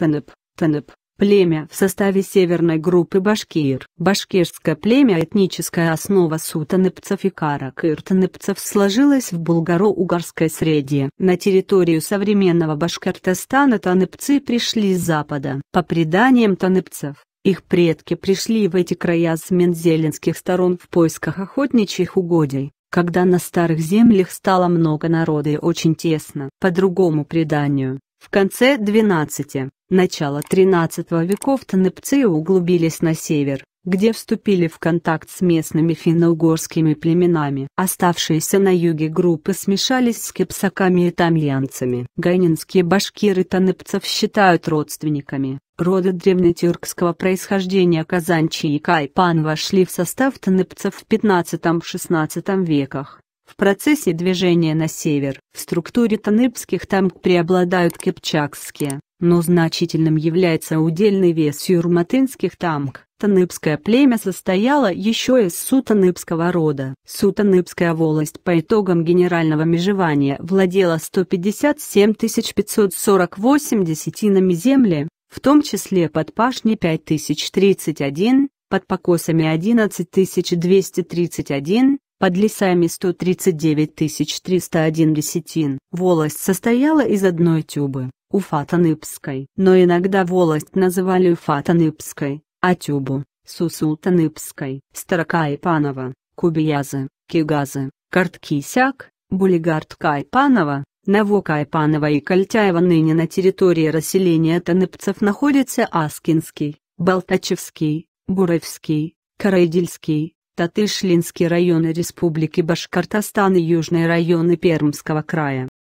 Танеп, Танеп, племя в составе северной группы башкир. Башкирское племя этническая основа сутанепцев и каракыртанепцев сложилась в булгаро-угарской среде. На территорию современного Башкортостана танепцы пришли с запада. По преданиям танепцев, их предки пришли в эти края с мензелинских сторон в поисках охотничьих угодий когда на старых землях стало много народа и очень тесно. По другому преданию, в конце XII, начало XIII веков тенепцы углубились на север, где вступили в контакт с местными финно-угорскими племенами. Оставшиеся на юге группы смешались с кипсаками и тамлянцами. Гайнинские башкиры танепцев считают родственниками. Роды древнетюркского происхождения Казанчи и Кайпан вошли в состав танепцев в 15-16 веках. В процессе движения на север в структуре таныбских там преобладают кипчакские, но значительным является удельный вес юрматынских тамг. Таныбское племя состояло еще из сутаныбского рода. Сутаныбская волость по итогам генерального межевания владела 157 548 десятинами земли, в том числе под пашни 5031, под покосами 11231, под лесами 139 301 десятин. Волость состояла из одной тюбы, Уфатаныбской. Но иногда волость называли Уфатаныбской, а тюбу – Сусултаныбской. Старокайпанова, Кубиязы, Кигазы, Карткисяк, Булигард Кайпанова, Новокайпанова и Кольтяева ныне на территории расселения таныпцев находятся Аскинский, Болтачевский, Буровский, Карайдельский, Татышлинский район Республики Башкортостан и Южные районы Пермского края.